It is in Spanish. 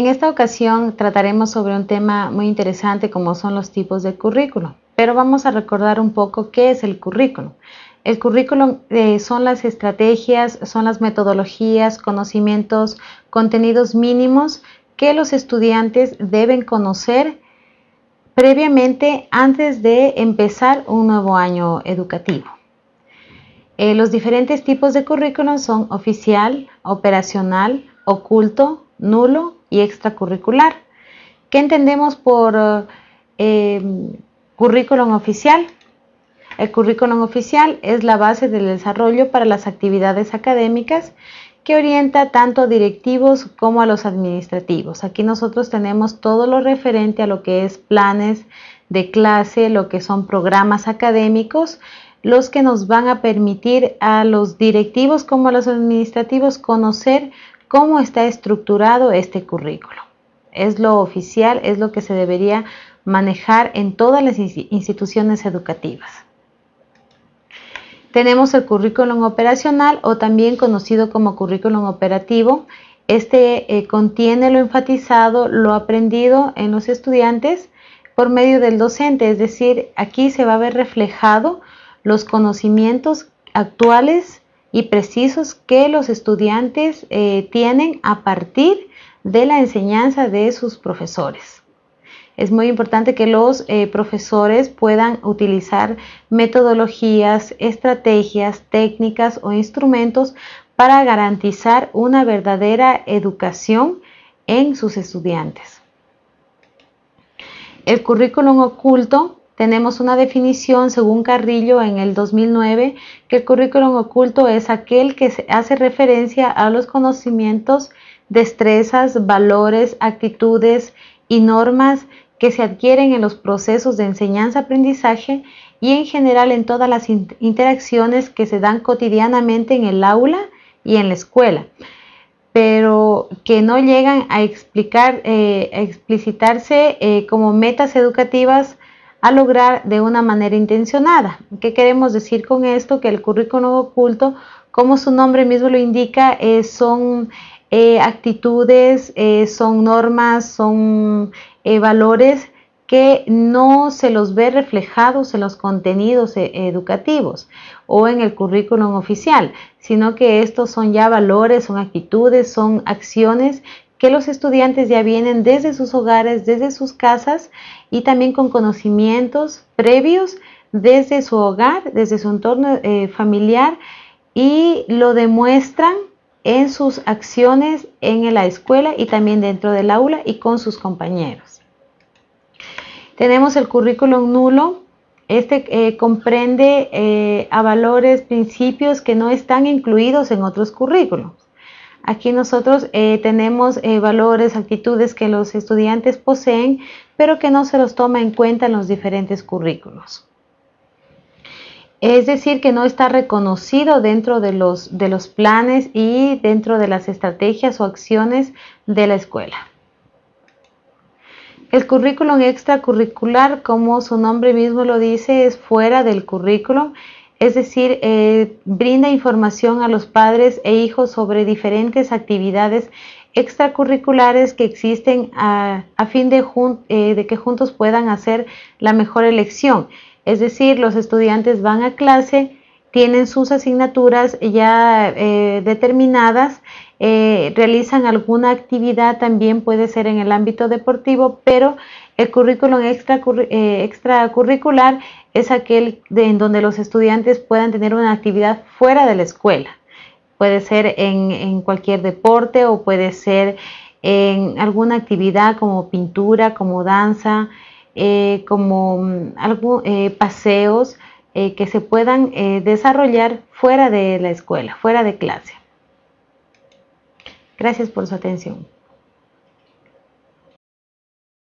En esta ocasión trataremos sobre un tema muy interesante como son los tipos de currículo pero vamos a recordar un poco qué es el currículo El currículo eh, son las estrategias, son las metodologías, conocimientos, contenidos mínimos que los estudiantes deben conocer previamente antes de empezar un nuevo año educativo. Eh, los diferentes tipos de currículum son oficial, operacional, oculto, nulo y extracurricular. ¿Qué entendemos por eh, currículum oficial? El currículum oficial es la base del desarrollo para las actividades académicas que orienta tanto a directivos como a los administrativos. Aquí nosotros tenemos todo lo referente a lo que es planes de clase, lo que son programas académicos, los que nos van a permitir a los directivos como a los administrativos conocer cómo está estructurado este currículo. Es lo oficial, es lo que se debería manejar en todas las instituciones educativas. Tenemos el currículum operacional o también conocido como currículum operativo. Este eh, contiene lo enfatizado, lo aprendido en los estudiantes por medio del docente, es decir, aquí se va a ver reflejado los conocimientos actuales y precisos que los estudiantes eh, tienen a partir de la enseñanza de sus profesores. Es muy importante que los eh, profesores puedan utilizar metodologías, estrategias, técnicas o instrumentos para garantizar una verdadera educación en sus estudiantes. El currículum oculto tenemos una definición según Carrillo en el 2009 que el currículum oculto es aquel que hace referencia a los conocimientos, destrezas, valores, actitudes y normas que se adquieren en los procesos de enseñanza-aprendizaje y en general en todas las interacciones que se dan cotidianamente en el aula y en la escuela, pero que no llegan a explicar, eh, explicitarse eh, como metas educativas a lograr de una manera intencionada. ¿Qué queremos decir con esto? Que el currículum oculto, como su nombre mismo lo indica, eh, son eh, actitudes, eh, son normas, son valores que no se los ve reflejados en los contenidos educativos o en el currículum oficial, sino que estos son ya valores, son actitudes, son acciones que los estudiantes ya vienen desde sus hogares, desde sus casas y también con conocimientos previos desde su hogar, desde su entorno eh, familiar y lo demuestran en sus acciones en la escuela y también dentro del aula y con sus compañeros. Tenemos el currículum nulo. Este eh, comprende eh, a valores, principios que no están incluidos en otros currículos. Aquí nosotros eh, tenemos eh, valores, actitudes que los estudiantes poseen, pero que no se los toma en cuenta en los diferentes currículos. Es decir, que no está reconocido dentro de los, de los planes y dentro de las estrategias o acciones de la escuela. El currículum extracurricular, como su nombre mismo lo dice, es fuera del currículum es decir, eh, brinda información a los padres e hijos sobre diferentes actividades extracurriculares que existen a, fin eh, de que juntos puedan hacer la mejor elección. Es decir, los estudiantes van a clase, tienen sus asignaturas ya eh, determinadas, eh, realizan alguna actividad, también puede ser en el ámbito deportivo, pero el currículum extra eh, extracurricular es aquel en donde los estudiantes puedan tener una actividad fuera de la escuela. Puede ser en, cualquier deporte o puede ser en alguna actividad como pintura, como danza, como mm, paseos eh, que se puedan eh, desarrollar fuera de la escuela, fuera de clase. Gracias por su atención.